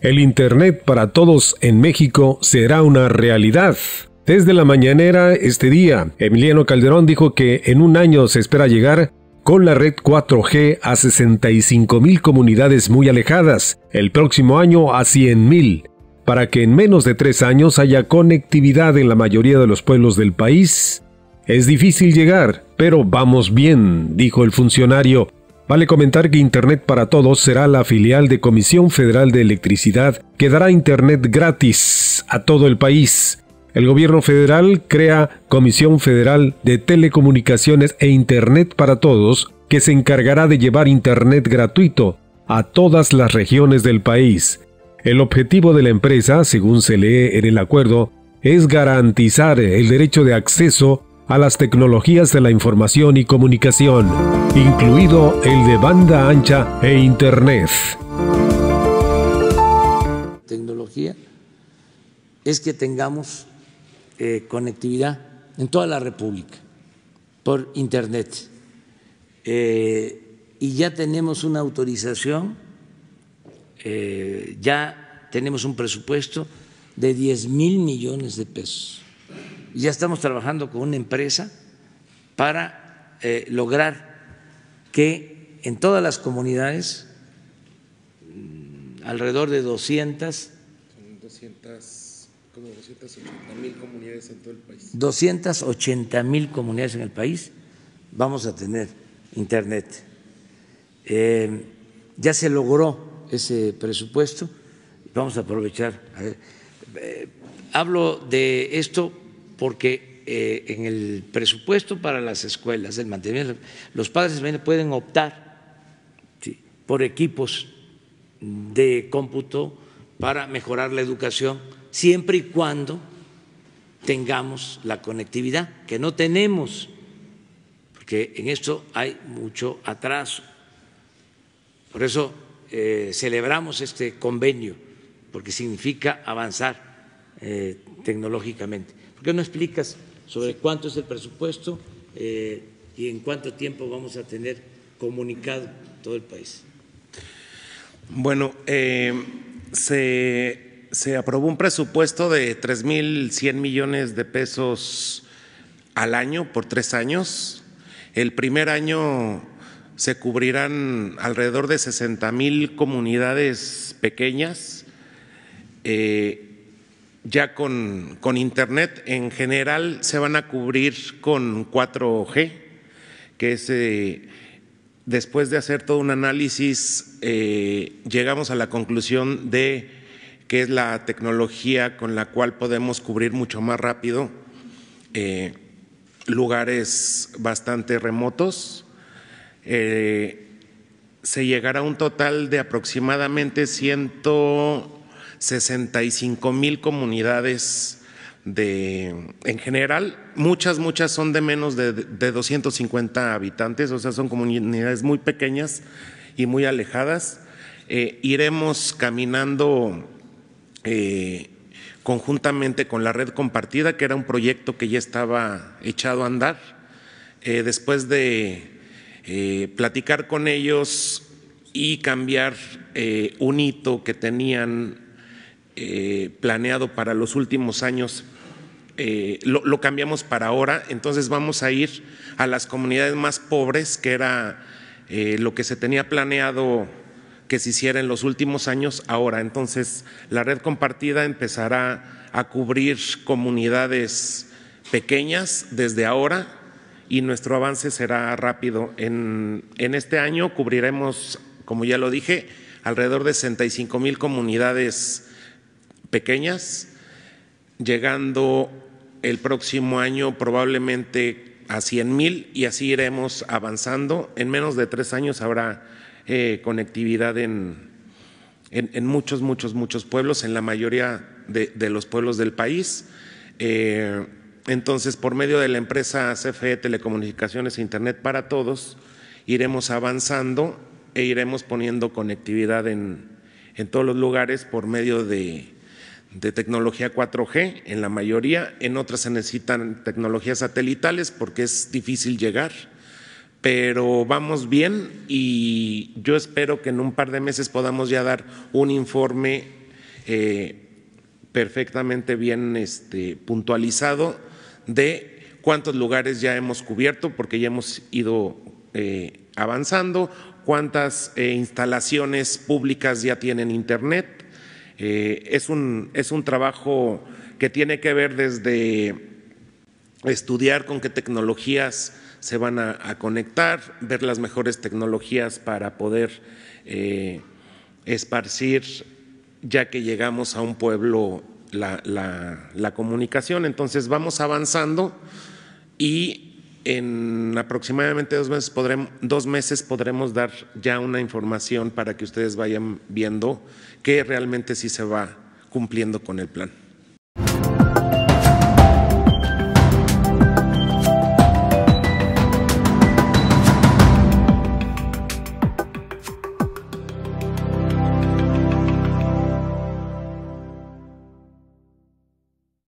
El Internet para todos en México será una realidad. Desde la mañanera este día, Emiliano Calderón dijo que en un año se espera llegar con la red 4G a 65 mil comunidades muy alejadas, el próximo año a 100.000, mil, para que en menos de tres años haya conectividad en la mayoría de los pueblos del país. Es difícil llegar, pero vamos bien, dijo el funcionario, Vale comentar que Internet para Todos será la filial de Comisión Federal de Electricidad que dará Internet gratis a todo el país. El gobierno federal crea Comisión Federal de Telecomunicaciones e Internet para Todos que se encargará de llevar Internet gratuito a todas las regiones del país. El objetivo de la empresa, según se lee en el acuerdo, es garantizar el derecho de acceso a las tecnologías de la información y comunicación, incluido el de banda ancha e Internet. Tecnología es que tengamos eh, conectividad en toda la República por Internet. Eh, y ya tenemos una autorización, eh, ya tenemos un presupuesto de 10 mil millones de pesos ya estamos trabajando con una empresa para eh, lograr que en todas las comunidades, mm, alrededor de 200, mil comunidades en todo el país. 280 mil comunidades en el país vamos a tener Internet. Eh, ya se logró ese presupuesto, vamos a aprovechar. Eh, hablo de esto porque eh, en el presupuesto para las escuelas, el mantenimiento, los padres pueden optar por equipos de cómputo para mejorar la educación, siempre y cuando tengamos la conectividad, que no tenemos, porque en esto hay mucho atraso. Por eso eh, celebramos este convenio, porque significa avanzar eh, tecnológicamente. ¿Por qué no explicas sobre cuánto es el presupuesto eh, y en cuánto tiempo vamos a tener comunicado todo el país? Bueno, eh, se, aprobó un presupuesto de 3.100 millones de pesos al año por tres años. El primer año se cubrirán alrededor de 60 mil comunidades pequeñas. Eh, ya con, Internet. En general se van a cubrir con 4G, que es, eh, después de hacer todo un análisis, eh, llegamos a la conclusión de que es la tecnología con la cual podemos cubrir mucho más rápido eh, lugares bastante remotos. se llegará a un total de aproximadamente 100 65 mil comunidades de, en general, muchas, muchas son de menos de, 250 habitantes, o sea, son comunidades muy pequeñas y muy alejadas. Eh, iremos caminando eh, conjuntamente con la red compartida, que era un proyecto que ya estaba echado a andar. Eh, después de platicar con ellos y cambiar un hito que tenían eh, planeado para los últimos años eh, lo, cambiamos para ahora, entonces vamos a ir a las comunidades más pobres, que era eh, lo que se tenía planeado que se hiciera en los últimos años, ahora. Entonces, la red compartida empezará a cubrir comunidades pequeñas desde ahora y nuestro avance será rápido. En, en este año cubriremos, como ya lo dije, alrededor de 65 mil comunidades pequeñas, llegando el próximo año probablemente a 100 mil y así iremos avanzando. En menos de tres años habrá eh, conectividad en, muchos, muchos, muchos pueblos, en la mayoría de, los pueblos del país. Eh, entonces, por medio de la empresa CFE Telecomunicaciones e Internet para Todos, iremos avanzando e iremos poniendo conectividad en todos los lugares por medio de de tecnología 4G en la mayoría, en otras se necesitan tecnologías satelitales porque es difícil llegar, pero vamos bien y yo espero que en un par de meses podamos ya dar un informe eh, perfectamente bien este, puntualizado de cuántos lugares ya hemos cubierto porque ya hemos ido eh, avanzando, cuántas eh, instalaciones públicas ya tienen internet eh, es, un, es un trabajo que tiene que ver desde estudiar con qué tecnologías se van a, conectar, ver las mejores tecnologías para poder eh, esparcir, ya que llegamos a un pueblo, la, la, la comunicación. Entonces vamos avanzando y en aproximadamente dos meses, podremos, dos meses podremos dar ya una información para que ustedes vayan viendo que realmente sí se va cumpliendo con el plan.